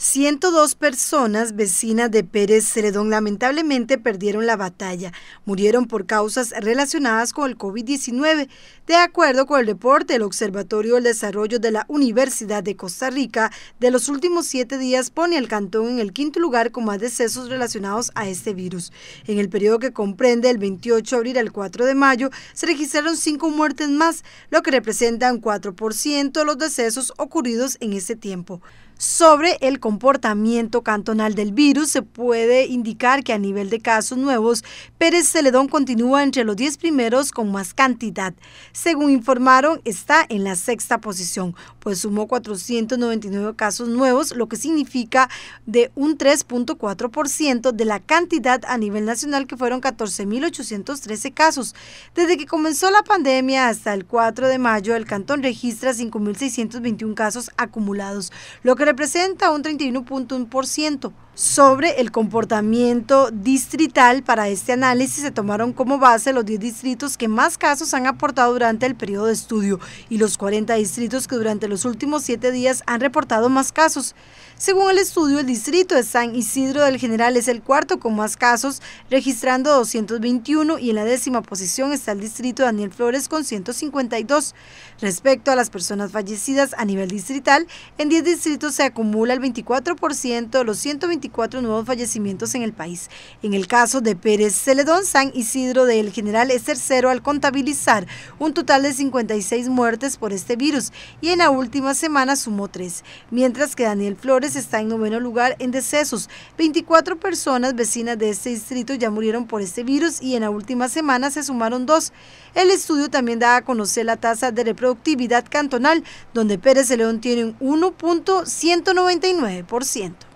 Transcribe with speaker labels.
Speaker 1: 102 personas vecinas de Pérez Ceredón lamentablemente perdieron la batalla. Murieron por causas relacionadas con el COVID-19, de acuerdo con el reporte del Observatorio del Desarrollo de la Universidad de Costa Rica. De los últimos siete días pone al cantón en el quinto lugar con más decesos relacionados a este virus. En el periodo que comprende el 28 de abril al 4 de mayo, se registraron cinco muertes más, lo que representa un 4% de los decesos ocurridos en ese tiempo sobre el comportamiento cantonal del virus, se puede indicar que a nivel de casos nuevos, Pérez Celedón continúa entre los 10 primeros con más cantidad. Según informaron, está en la sexta posición, pues sumó 499 casos nuevos, lo que significa de un 3.4% de la cantidad a nivel nacional que fueron 14.813 casos. Desde que comenzó la pandemia hasta el 4 de mayo, el cantón registra 5.621 casos acumulados, lo que representa un 31.1%. Sobre el comportamiento distrital, para este análisis se tomaron como base los 10 distritos que más casos han aportado durante el periodo de estudio y los 40 distritos que durante los últimos 7 días han reportado más casos. Según el estudio, el distrito de San Isidro del General es el cuarto con más casos, registrando 221 y en la décima posición está el distrito de Daniel Flores con 152. Respecto a las personas fallecidas a nivel distrital, en 10 distritos se acumula el 24% de los 124 nuevos fallecimientos en el país. En el caso de Pérez Celedón, San Isidro del General es tercero al contabilizar un total de 56 muertes por este virus y en la última semana sumó tres, mientras que Daniel Flores está en noveno lugar en decesos. 24 personas vecinas de este distrito ya murieron por este virus y en la última semana se sumaron dos. El estudio también da a conocer la tasa de reproductividad cantonal, donde Pérez de León tiene un 1.199%.